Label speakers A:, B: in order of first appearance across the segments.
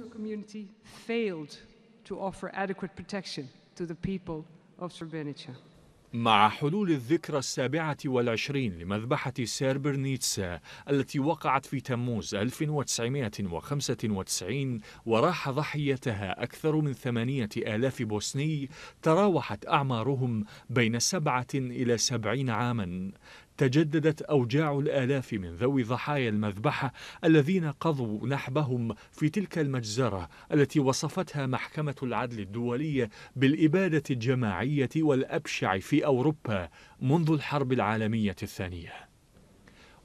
A: international community failed to offer adequate protection to the people of Srebrenica. مع حلول الذكرى السابعة والعشرين لمذبحة سيربرنيتسا التي وقعت في تموز 1995 وراح ضحيتها أكثر من ثمانية آلاف بوسني تراوحت أعمارهم بين سبعة إلى سبعين عاما تجددت أوجاع الآلاف من ذوي ضحايا المذبحة الذين قضوا نحبهم في تلك المجزرة التي وصفتها محكمة العدل الدولية بالإبادة الجماعية والأبشع في أوروبا منذ الحرب العالمية الثانية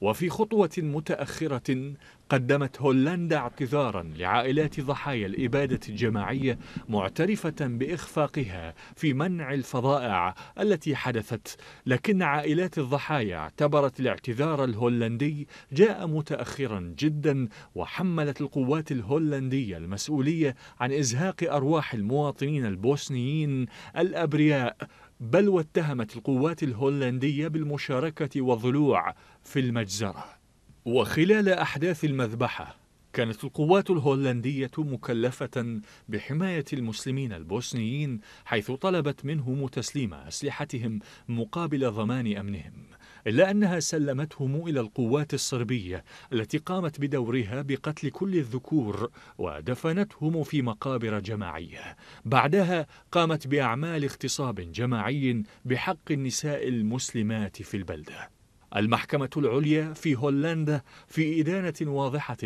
A: وفي خطوة متأخرة قدمت هولندا اعتذارا لعائلات ضحايا الإبادة الجماعية معترفة بإخفاقها في منع الفظائع التي حدثت لكن عائلات الضحايا اعتبرت الاعتذار الهولندي جاء متأخرا جدا وحملت القوات الهولندية المسؤولية عن إزهاق أرواح المواطنين البوسنيين الأبرياء بل واتهمت القوات الهولندية بالمشاركة والضلوع في المجزرة وخلال أحداث المذبحة كانت القوات الهولندية مكلفة بحماية المسلمين البوسنيين حيث طلبت منهم تسليم أسلحتهم مقابل ضمان أمنهم إلا أنها سلمتهم إلى القوات الصربية التي قامت بدورها بقتل كل الذكور ودفنتهم في مقابر جماعية بعدها قامت بأعمال اغتصاب جماعي بحق النساء المسلمات في البلده المحكمة العليا في هولندا في إدانة واضحة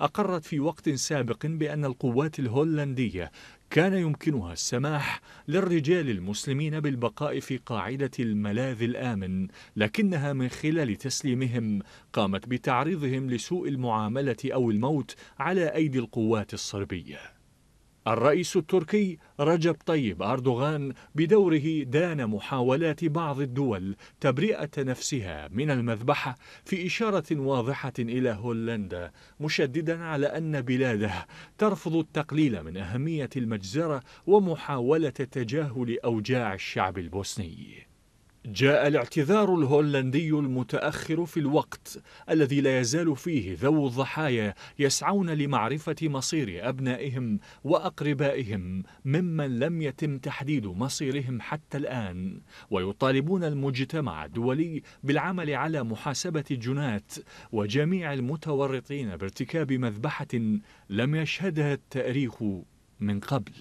A: أقرت في وقت سابق بأن القوات الهولندية كان يمكنها السماح للرجال المسلمين بالبقاء في قاعدة الملاذ الآمن لكنها من خلال تسليمهم قامت بتعريضهم لسوء المعاملة أو الموت على أيدي القوات الصربية الرئيس التركي رجب طيب أردوغان بدوره دان محاولات بعض الدول تبرئة نفسها من المذبحة في إشارة واضحة إلى هولندا مشددا على أن بلاده ترفض التقليل من أهمية المجزرة ومحاولة تجاهل أوجاع الشعب البوسني جاء الاعتذار الهولندي المتأخر في الوقت الذي لا يزال فيه ذو الضحايا يسعون لمعرفة مصير أبنائهم وأقربائهم ممن لم يتم تحديد مصيرهم حتى الآن ويطالبون المجتمع الدولي بالعمل على محاسبة الجنات وجميع المتورطين بارتكاب مذبحة لم يشهدها التاريخ من قبل